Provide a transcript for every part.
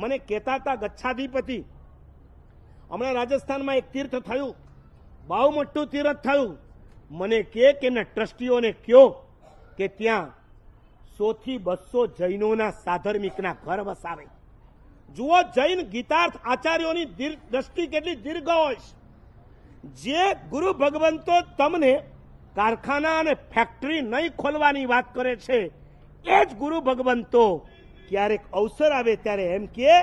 મને કહેતા હતા ગચ્છાધિપતિ હમણાં રાજસ્થાનમાં એક તીર્થ થયું બહુ મોટું તીર્થ થયું મને કે એમના ટ્રસ્ટીઓને કયો કે ત્યાં સોથી બસો જૈનોના સાધર્મિકના ઘર વસાવે જુઓ જૈન ગીતાર્થ આચાર્યોની દ્રષ્ટિ કેટલી દીર્ઘ હોય છે જે ગુરુ ભગવંતો તમને કારખાના અને ફેક્ટરી નહીં ખોલવાની વાત કરે છે એ જ ગુરુ ભગવંતો ક્યારેક અવસર આવે ત્યારે એમ કહે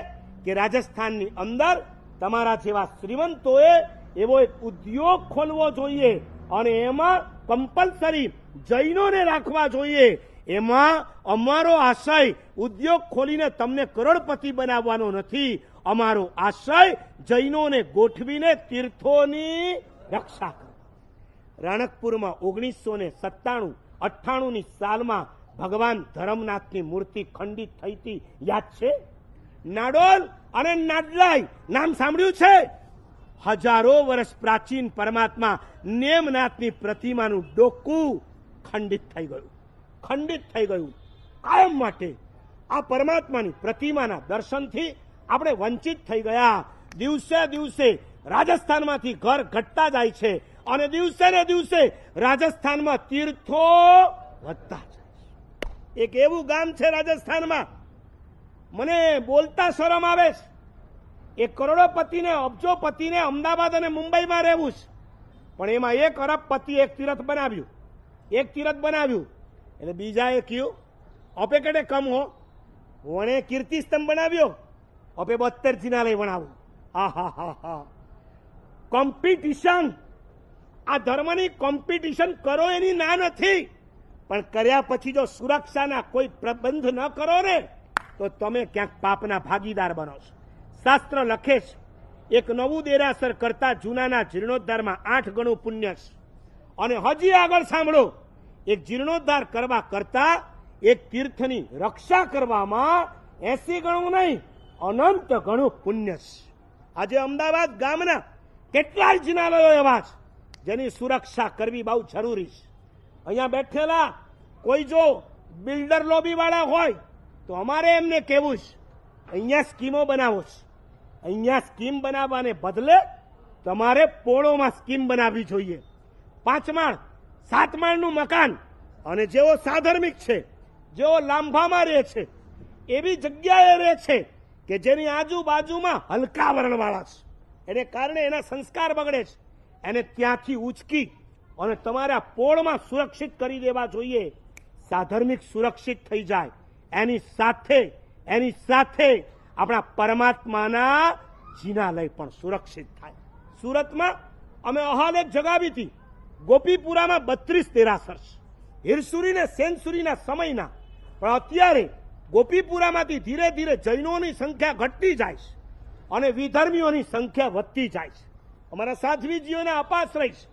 કે રાજસ્થાનની અંદર તમારા જેવા શ્રીમંતોએ એવો એક ઉદ્યોગ ખોલવો જોઈએ અને એમાં કમ્પલસરી જૈનોને રાખવા જોઈએ એમાં અમારો આશય ઉદ્યોગ ખોલીને તમને કરોડપતિ બનાવવાનો નથી અમારો આશય જૈનોને ગોઠવીને તીર્થોની રક્ષા કરવા રાણકપુરમાં ઓગણીસો ને સત્તાણું અઠ્ઠાણુંની સાલમાં ભગવાન ધરમનાથની મૂર્તિ ખંડિત થઈ યાદ છે નાડોલ અને નાદલાઈ નામ સાંભળ્યું છે હજારો વર્ષ પ્રાચીન પરમાત્મા નેમનાથની પ્રતિમાનું ડોકું ખંડિત થઈ ગયું ખંડિત થઈ ગયું કાયમ માટે આ પરમાત્માની પ્રતિમાના દર્શનથી આપણે વંચિત થઈ ગયા દિવસે દિવસે રાજસ્થાનમાંથી ઘર ઘટતા જાય છે અને દિવસે ને દિવસે રાજસ્થાનમાં તીર્થો વધતા એક એવું ગામ છે રાજસ્થાનમાં મને બોલતા શરમ આવે છે એ કરોડોપતિને પતિને અમદાવાદ અને મુંબઈમાં રહેવું છે પણ એમાં એક પતિ એક તીરથ બનાવ્યું એક તીરથ બનાવ્યું એટલે બીજાએ કયું અપે કડે કમ હો વણે કીર્તિ સ્તંભ બનાવ્યો અપે બોતેર જિનાલય વણાવું હા હા હા હા કોમ્પિટિશન આ ધર્મની કોમ્પિટિશન કરો એની ના નથી પણ કર્યા પછી જો સુરક્ષાના કોઈ પ્રબંધ ન કરો ને તો તમે ક્યાંક પાપના ભાગીદાર બનો છો શાસ્ત્ર લખે છે એક નવું દેરાસર કરતા જૂનાના જીર્ણોદ્ધારમાં આઠ ગણું પુણ્ય છે અને હજી આગળ સાંભળો એક જીર્ણોદ્ધાર કરવા કરતા એક તીર્થની રક્ષા કરવામાં એસી ગણું નહીં અનંત ગણું પુણ્ય છે આજે અમદાવાદ ગામના કેટલાય જિનાલયો એવા છે જેની સુરક્ષા કરવી બહુ જરૂરી છે અહીંયા બેઠેલા કોઈ જો બિલ્ડર લોબીવાળા હોય તો અમારે એમને કહેવું છે અહીંયા સ્કીમો બનાવો છે અહીંયા સ્કીમ બનાવવાને બદલે તમારે પોળોમાં સ્કીમ બનાવવી જોઈએ પાંચ માળ સાત માળનું મકાન અને જેઓ સાધર્મિક છે જેઓ લાંભામાં રહે છે એવી જગ્યાએ રહે છે કે જેની આજુબાજુમાં હલકા વરણવાળા છે એને કારણે એના સંસ્કાર બગડે છે એને ત્યાંથી ઉચકી અને તમારા પોળમાં સુરક્ષિત કરી દેવા જોઈએ સાધર્મિક સુરક્ષિત થઈ જાય એની સાથે એની સાથે આપણા પરમાત્માના જીનાલય પણ સુરક્ષિત થાય સુરતમાં અમે અહાલેક જગાવી હતી ગોપીપુરામાં બત્રીસ તેરાસર હિરસુરી સેનસુરીના સમયના પણ અત્યારે ગોપીપુરામાંથી ધીરે ધીરે જૈનોની સંખ્યા ઘટતી જાય છે અને વિધર્મીઓની સંખ્યા વધતી જાય છે અમારા સાધ્વીજીઓને અપાશ્રય છે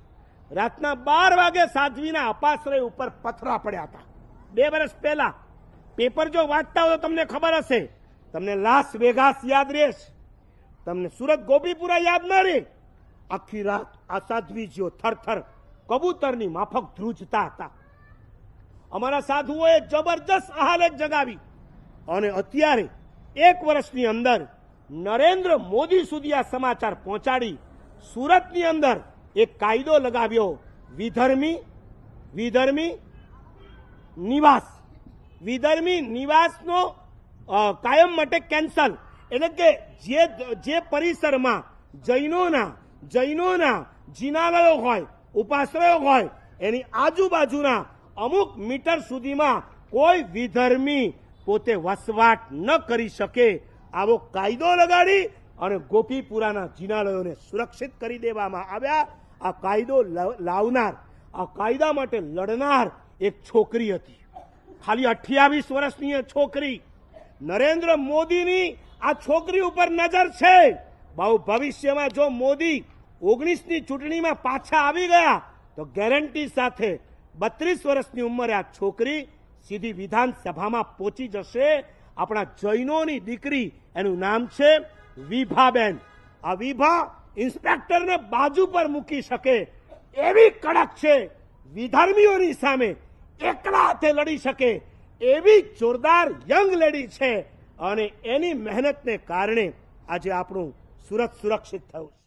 રાતના બાર વાગે સાધ્વીના અપાશ્રય ઉપર પથરા પડ્યા હતા બે વર્ષ પહેલા પેપર જો વાંચતા હોય તો તમને ખબર હશે તમને લાસ વેગાસ યાદ રહેશે તમને સુરત ગોપીપુરા યાદ ન રહે આખી રાત આ સાધ્વી સાધ્વીજીઓ થરથર કબૂતરની માફક ધ્રુજતા હતા અમારા સાધુઓએ જબરજસ્ત હાલત જગાવી અને અત્યારે એક વર્ષની અંદર નરેન્દ્ર મોદી સુધી આ સમાચાર પહોંચાડી સુરતની અંદર એક કાયદો લગાવ્યો વિધર્મી વિધર્મી નિવાસ વિધર્મી નિવાસનો કાયમ માટે કેન્સલ એટલે કે જે જે પરિસરમાં જૈનોના જૈનોના જીનાલયો હોય ઉપાશ્રયો હોય એની આજુબાજુના અમુક મીટર સુધીમાં કોઈ વિધર્મી પોતે વસવાટ ન કરી શકે આવો કાયદો લગાડી અને ગોપીપુરાના જીનાલયોને સુરક્ષિત કરી દેવામાં આવ્યા આ કાયદો લાવનાર આ કાયદા માટે લડનાર એક છોકરી હતી ખાલી અઠ્યાવીસ વર્ષની છોકરી નરેન્દ્ર મોદીની આ છોકરી ઉપર નજર છે બહુ ભવિષ્યમાં જો મોદી ઓગણીસની ચૂંટણીમાં પાછા આવી ગયા તો ગેરંટી સાથે બત્રીસ વર્ષની ઉંમરે આ છોકરી સીધી વિધાનસભામાં પહોંચી જશે આપણા જૈનોની દીકરી એનું નામ છે વિભાબેન આ વિભા ઇન્સ્પેક્ટરને બાજુ પર મૂકી શકે એવી કડક છે વિધર્મીઓની સામે એકલા હાથે લડી શકે એવી જોરદાર યંગ લેડી છે અને એની મહેનતને કારણે આજે આપણું સુરત સુરક્ષિત થયું છે